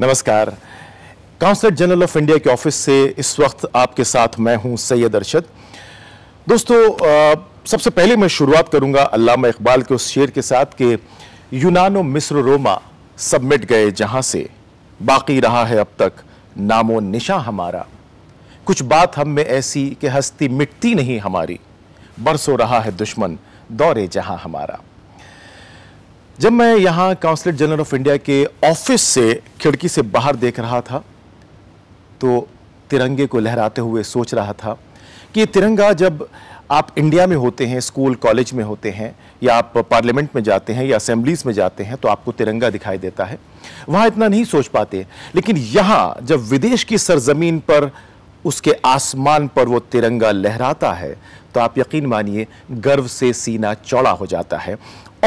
नमस्कार counsellor general of India के office से इस वक्त आपके साथ मैं हूं सैयद अरशद दोस्तों सबसे पहले मैं शुरुआत करूंगा अल्लामा इकबाल के उस शेर के साथ कि यूनानो मिस्र रोमा सब मिट गए जहां से बाकी रहा है अब तक नामो निशा हमारा कुछ बात हम में ऐसी कि हस्ती मिटती नहीं हमारी बरसो रहा है दुश्मन दौरे जहां हमारा जब मैं यहाँ काउंसलेट जनरल ऑफ इंडिया के ऑफिस से खिड़की से बाहर देख रहा था तो तिरंगे को लहराते हुए सोच रहा था कि तिरंगा जब आप इंडिया में होते हैं स्कूल कॉलेज में होते हैं या आप पार्लियामेंट में जाते हैं या असेंबलीज में जाते हैं तो आपको तिरंगा दिखाई देता है वहाँ इतना नहीं सोच पाते लेकिन यहाँ जब विदेश की सरजमीन पर उसके आसमान पर वो तिरंगा लहराता है तो आप यकीन मानिए गर्व से सीना चौड़ा हो जाता है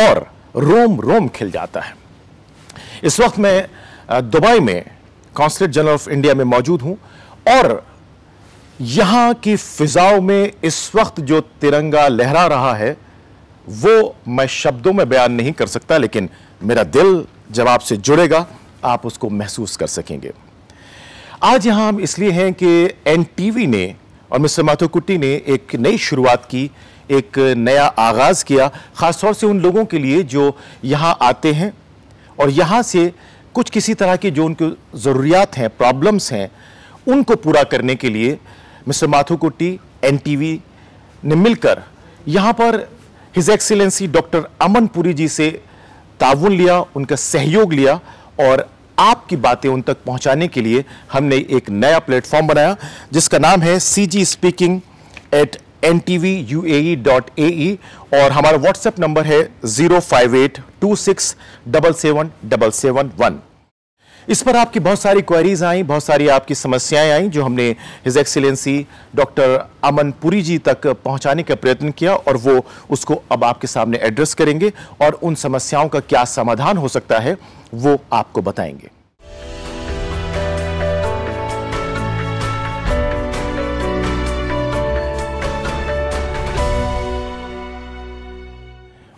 और रोम रोम खिल जाता है इस वक्त मैं दुबई में कॉन्सलेट जनरल ऑफ इंडिया में मौजूद हूं और यहां की फ़िज़ाओं में इस वक्त जो तिरंगा लहरा रहा है वो मैं शब्दों में बयान नहीं कर सकता लेकिन मेरा दिल जब आपसे जुड़ेगा आप उसको महसूस कर सकेंगे आज यहां हम इसलिए हैं कि एन ने और मिस्टर माथोकुट्टी ने एक नई शुरुआत की एक नया आगाज़ किया खास तौर से उन लोगों के लिए जो यहाँ आते हैं और यहाँ से कुछ किसी तरह की जो उनकी ज़रूरियात हैं प्रॉब्लम्स हैं उनको पूरा करने के लिए मिस्टर माथुकुट्टी एन ने मिलकर यहाँ पर his excellency doctor Amanpuri ji से ताउन लिया उनका सहयोग लिया और आपकी बातें उन तक पहुंचाने के लिए हमने एक नया प्लेटफॉर्म बनाया जिसका नाम है C G speaking at N T V U A E dot A E और हमारा व्हाट्सएप नंबर है zero five eight two six double seven double seven one इस पर आपकी बहुत सारी क्वेरीज आई बहुत सारी आपकी समस्याएं आई जो हमने his excellency doctor Aman Puri ji तक पहुंचाने का प्रयत्न किया और वो उसको अब आपके सामने एड्रेस करेंगे और उन समस्याओं का क्या समाधान हो सकता है वो आपको बताएंगे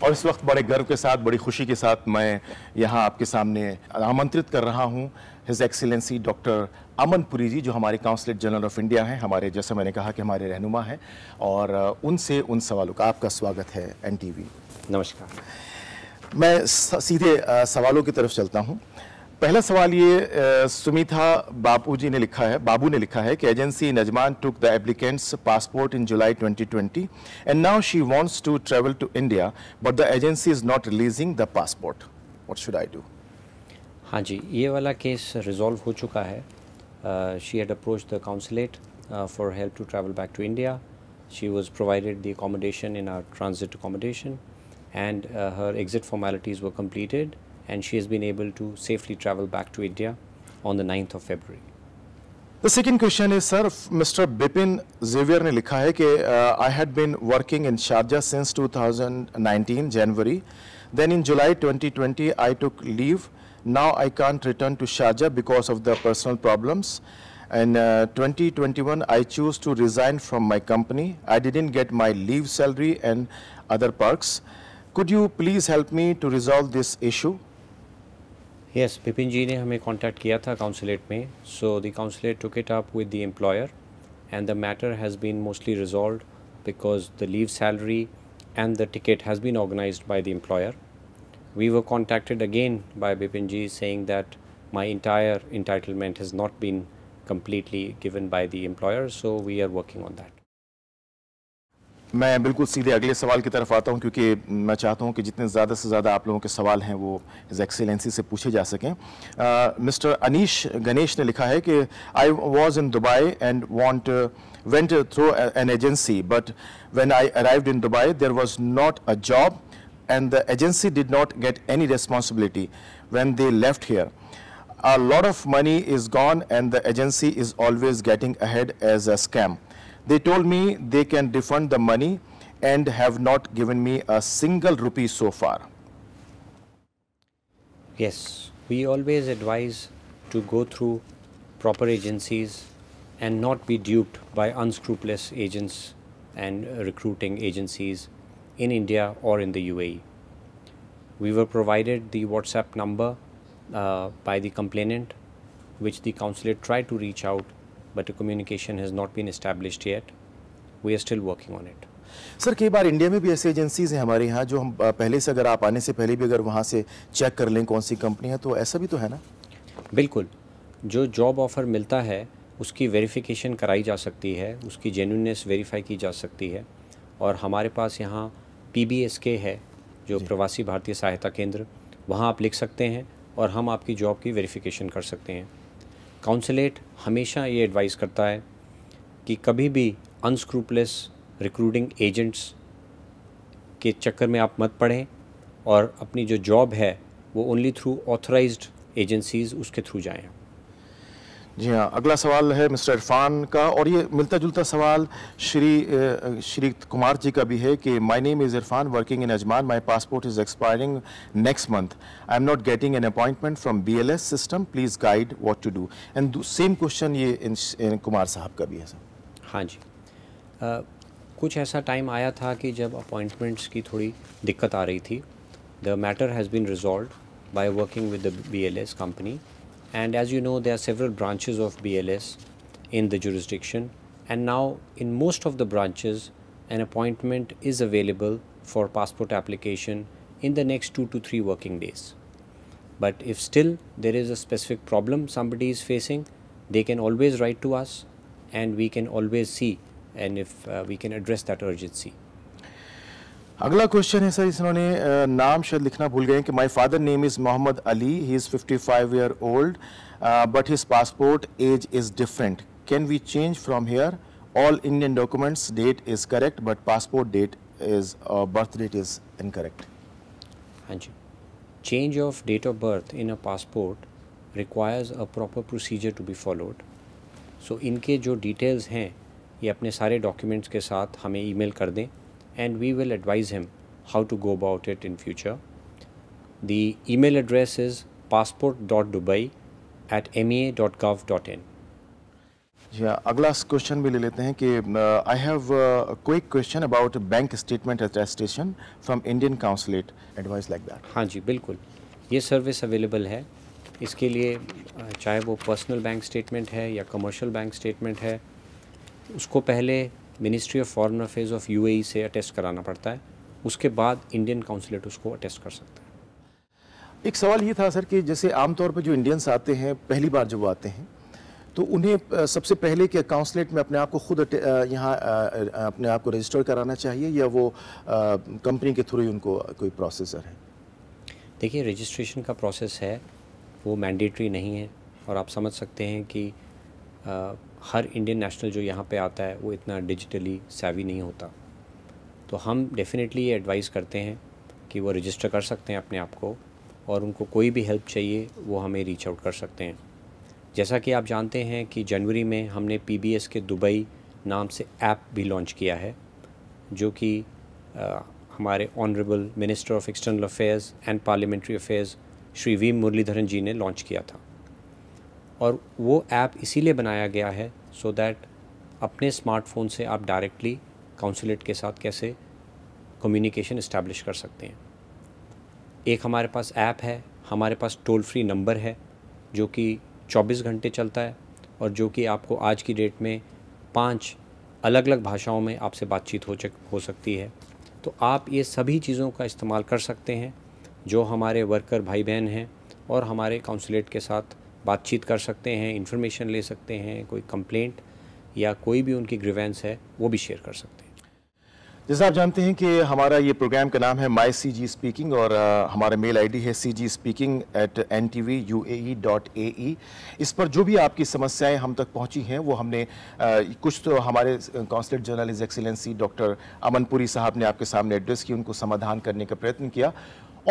और इस वक्त बड़े गर्व के साथ बड़ी खुशी के साथ मैं यहाँ आपके सामने आमंत्रित कर रहा हूँ his excellency doctor Amanpuri ji जो हमारे काउंसलेट जनरल ऑफ इंडिया हैं हमारे जैसे मैंने कहा कि हमारे रहनुमा हैं और उनसे उन सवालों का आपका स्वागत है एन नमस्कार मैं सीधे सवालों की तरफ चलता हूँ पहला सवाल ये सुमिथा जी ने लिखा है बाबू ने लिखा है कि agency in Ajman took the applicants passport in July 2020 and now she wants to travel to India but the agency is not releasing the passport what should I do हाँ जी ये वाला केस रिजॉल्व हो चुका है she had approach the consulate for help to travel back to India she was provided the accommodation in our transit accommodation and uh, her exit formalities were and she has been able to safely travel back to India on the 9th of February. The second question is, sir, Mr. Bipin Xavier ने लिखा है uh, I had been working in Sharjah since 2019 January. Then in July 2020, I took leave. Now I can't return to Sharjah because of the personal problems. In uh, 2021, I chose to resign from my company. I didn't get my leave salary and other perks. Could you please help me to resolve this issue? Yes, Pipin ji ने contact kiya tha consulate में. So the consulate took it up with the employer and the matter has been mostly resolved because the leave salary and the ticket has been organized by the employer. We were contacted again by Bipin ji saying that my entire entitlement has not been completely given by the employer. So we are working on that. मैं बिल्कुल सीधे अगले सवाल की तरफ आता हूं क्योंकि मैं चाहता हूं कि जितने ज़्यादा से ज़्यादा आप लोगों के सवाल हैं वो इज एक्सीलेंसी से पूछे जा सकें मिस्टर अनिश गणेश ने लिखा है कि I was in Dubai and want went through an agency but when I arrived in Dubai there was not a job and the agency did not get any responsibility when they left here a lot of money is gone and the agency is always getting ahead as a scam They told me they can refund the money and have not given me a single rupee so far. Yes, we always advise to go through proper agencies and not be duped by unscrupulous agents and recruiting agencies in India or in the UAE. We were provided the WhatsApp number uh, by the complainant, which the consulate tried to reach out but communication has not been been yet we are still working on it sir कई बार India में भी ऐसी agencies हैं हमारे यहाँ जो हम पहले से अगर आप आने से पहले भी अगर वहाँ से चेक कर लें कौन सी कंपनी है तो ऐसा भी तो है ना बिल्कुल जो जॉब ऑफ़र मिलता है उसकी वेरिफिकेशन कराई जा सकती है उसकी जेन्यूननेस वेरीफाई की जा सकती है और हमारे पास यहाँ पी है जो प्रवासी भारतीय सहायता केंद्र वहाँ आप लिख सकते हैं और हम आपकी जॉब की वेरिफिकेशन कर सकते हैं काउंसलेट हमेशा ये एडवाइस करता है कि कभी भी अनस्क्रूपलेस रिक्रूटिंग एजेंट्स के चक्कर में आप मत पढ़ें और अपनी जो जॉब है वो ओनली थ्रू ऑथराइज्ड एजेंसीज़ उसके थ्रू जाएँ जी हाँ अगला सवाल है मिस्टर इरफान का और ये मिलता जुलता सवाल श्री श्री कुमार जी का भी है कि my name is Irfan working in Ajman my passport is expiring next month I am not getting an appointment from BLS system please guide what to do and same question ये इन, इन कुमार साहब का भी है सर हाँ जी आ, कुछ ऐसा टाइम आया था कि जब अपॉइंटमेंट्स की थोड़ी दिक्कत आ रही थी the matter has been resolve by working with the B company and as you know there are several branches of BLS in the jurisdiction and now in most of the branches an appointment is available for passport application in the next 2 to 3 working days. But if still there is a specific problem somebody is facing, they can always write to us and we can always see and if uh, we can address that urgency. अगला question है sir इन्होंने नाम शायद लिखना भूल गए कि my father name is Mohammad Ali he is 55 year old but his passport age is different can we change from here all Indian documents date is correct but passport date is birth date is incorrect हाँ जी change of date of birth in a passport requires a proper procedure to be followed so इनके जो details हैं ये अपने सारे documents के साथ हमें email कर दें and we will advise him how to go about it in future. The email address is passport.dubai at mea.gov.in. Yeah, Aglas question bhi lete hai ki, uh, I have uh, a quick question about a bank statement attestation from Indian consulate. Advice like that. Haan ji, bilkul. Ye service available hai. Iske liye, uh, chahe personal bank statement hai ya commercial bank statement hai. Usko pehle ministry of foreign affairs of UAE से attest कराना पड़ता है उसके बाद Indian consulate उसको attest कर सकता है एक सवाल ये था सर कि जैसे आमतौर पर जो इंडियंस आते हैं पहली बार जब आते हैं तो उन्हें सबसे पहले कि काउंसलेट में अपने आप को खुद यहाँ अपने आप को रजिस्टर कराना चाहिए या वो कंपनी के थ्रू ही उनको कोई प्रोसेसर है देखिए रजिस्ट्रेशन का प्रोसेस है वो मैंडेटरी नहीं है और आप समझ सकते हैं कि हर इंडियन नेशनल जो यहाँ पे आता है वो इतना डिजिटली सैवी नहीं होता तो हम डेफिनेटली ये एडवाइस करते हैं कि वो रजिस्टर कर सकते हैं अपने आप को और उनको कोई भी हेल्प चाहिए वो हमें रीच आउट कर सकते हैं जैसा कि आप जानते हैं कि जनवरी में हमने पी के दुबई नाम से ऐप भी लॉन्च किया है जो कि हमारे honourable minister of external affairs and parliamentary affairs Shri V Muraleedharan ji ने लॉन्च किया था और वो ऐप इसीलिए बनाया गया है सो so दैट अपने स्मार्टफोन से आप डायरेक्टली काउंसुलेट के साथ कैसे कम्युनिकेशन इस्टेब्लिश कर सकते हैं एक हमारे पास ऐप है हमारे पास टोल फ्री नंबर है जो कि 24 घंटे चलता है और जो कि आपको आज की डेट में पांच अलग अलग भाषाओं में आपसे बातचीत हो हो सकती है तो आप ये सभी चीज़ों का इस्तेमाल कर सकते हैं जो हमारे वर्कर भाई बहन हैं और हमारे काउंसुलेट के साथ बातचीत कर सकते हैं इन्फॉर्मेशन ले सकते हैं कोई कंप्लेंट या कोई भी उनकी ग्रीवेंस है वो भी शेयर कर सकते हैं जैसा आप जानते हैं कि हमारा ये प्रोग्राम का नाम है माई सी जी स्पीकिंग और आ, हमारा मेल आईडी है C G speaking at N T V U A dot A E इस पर जो भी आपकी समस्याएं हम तक पहुंची हैं वो हमने आ, कुछ तो हमारे consulate general his excellency doctor Amanpuri साहब ने आपके सामने एड्रेस की उनको समाधान करने का प्रयत्न किया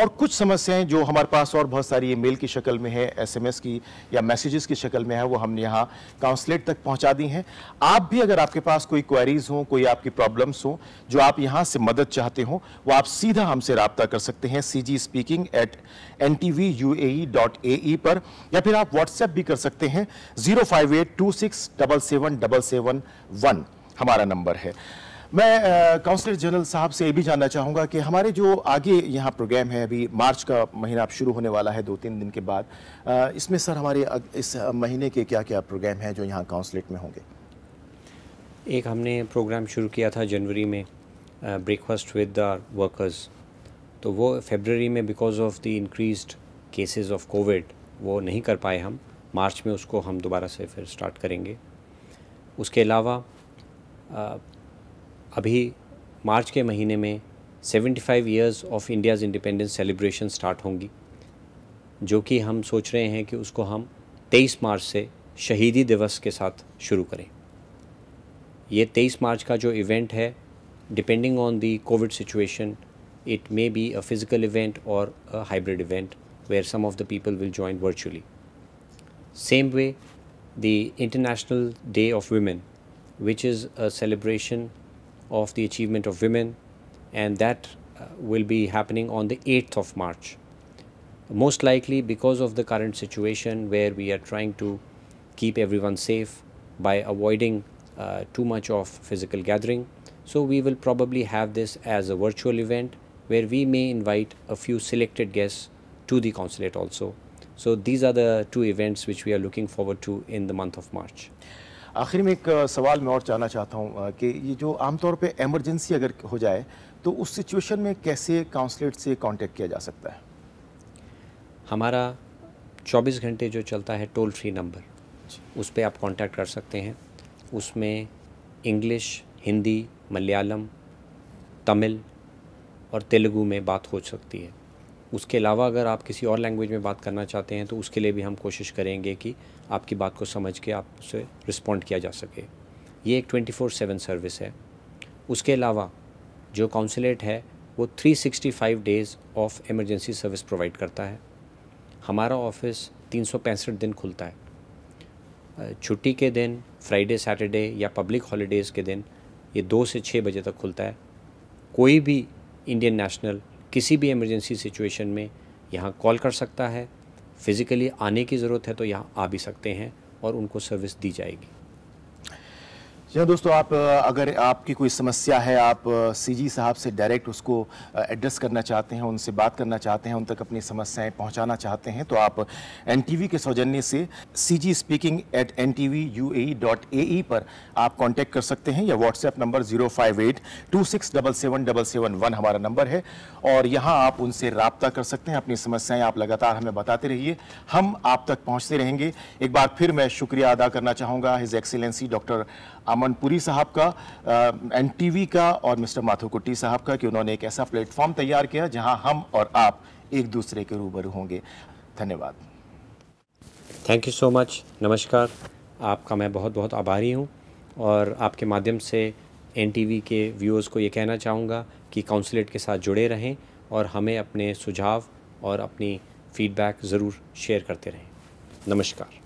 और कुछ समस्याएं जो हमारे पास और बहुत सारी ये मेल की शक्ल में है एसएमएस की या मैसेजेस की शक्ल में है वो हमने यहाँ काउंसलेट तक पहुँचा दी हैं आप भी अगर आपके पास कोई क्वेरीज हो कोई आपकी प्रॉब्लम्स हों जो आप यहाँ से मदद चाहते हो वो आप सीधा हमसे रबता कर सकते हैं C G speaking at N T V U A E dot A E पर या फिर आप व्हाट्सएप भी कर सकते हैं zero five eight two six double seven double seven one हमारा नंबर है मैं काउंसलर जनरल साहब से ये भी जानना चाहूँगा कि हमारे जो आगे यहाँ प्रोग्राम है अभी मार्च का महीना अब शुरू होने वाला है दो तीन दिन के बाद आ, इसमें सर हमारे इस महीने के क्या क्या प्रोग्राम हैं जो यहाँ काउंसलेट में होंगे एक हमने प्रोग्राम शुरू किया था जनवरी में ब्रेकफास्ट विद द वर्कर्स तो वो फेबररी में because of the increase cases of COVID वो नहीं कर पाए हम मार्च में उसको हम दोबारा से फिर स्टार्ट करेंगे उसके अलावा अभी मार्च के महीने में 75 five years of India's independence celebration start होंगी जो कि हम सोच रहे हैं कि उसको हम 23 मार्च से शहीदी दिवस के साथ शुरू करें ये 23 मार्च का जो इवेंट है depending on the COVID situation it may be a physical event और a hybrid event where some of the people will join virtually same way the international day of women which is a celebration of the achievement of women and that uh, will be happening on the 8th of March. Most likely because of the current situation where we are trying to keep everyone safe by avoiding uh, too much of physical gathering. So we will probably have this as a virtual event where we may invite a few selected guests to the consulate also. So these are the two events which we are looking forward to in the month of March. आखिर में एक सवाल मैं और जानना चाहता हूँ कि ये जो आमतौर पर एमरजेंसी अगर हो जाए तो उस सिचुएशन में कैसे काउंसलेट से कांटेक्ट किया जा सकता है हमारा 24 घंटे जो चलता है टोल फ्री नंबर उस पर आप कांटेक्ट कर सकते हैं उसमें इंग्लिश हिंदी मलयालम तमिल और तेलुगू में बात हो सकती है उसके अलावा अगर आप किसी और लैंग्वेज में बात करना चाहते हैं तो उसके लिए भी हम कोशिश करेंगे कि आपकी बात को समझ के आपसे रिस्पॉन्ड किया जा सके ये एक ट्वेंटी फोर सेवन सर्विस है उसके अलावा जो काउंसलेट है वो three sixty five days of emergency service provide करता है हमारा ऑफिस तीन सौ पैंसठ दिन खुलता है छुट्टी के दिन फ्राइडे सैटरडे या पब्लिक हॉलीडेज़ के दिन ये दो से छः बजे तक खुलता है कोई भी इंडियन नेशनल किसी भी इमरजेंसी सिचुएशन में यहाँ कॉल कर सकता है फ़िज़िकली आने की ज़रूरत है तो यहाँ आ भी सकते हैं और उनको सर्विस दी जाएगी जी हाँ, दोस्तों आप अगर आपकी कोई समस्या है आप सीजी साहब से डायरेक्ट उसको एड्रेस करना चाहते हैं उनसे बात करना चाहते हैं उन तक अपनी समस्याएं पहुंचाना चाहते हैं तो आप एनटीवी के सौजन्य से C G speaking at N T V U A dot A पर आप कांटेक्ट कर सकते हैं या WhatsApp number zero five eight two six double seven double seven one हमारा नंबर है और यहाँ आप उनसे रबता कर सकते हैं अपनी समस्याएँ आप लगातार हमें बताते रहिए हम आप तक पहुँचते रहेंगे एक बार फिर मैं शुक्रिया अदा करना चाहूँगा हिज एक्सीलेंसी डॉक्टर अमनपुरी साहब का एन का और मिस्टर माथोकुट्टी साहब का कि उन्होंने एक ऐसा प्लेटफॉर्म तैयार किया जहां हम और आप एक दूसरे के रूबरू होंगे धन्यवाद थैंक यू सो मच नमस्कार आपका मैं बहुत बहुत आभारी हूँ और आपके माध्यम से एन के व्यूअर्स को ये कहना चाहूँगा कि काउंसलेट के साथ जुड़े रहें और हमें अपने सुझाव और अपनी फ़ीडबैक ज़रूर शेयर करते रहें नमस्कार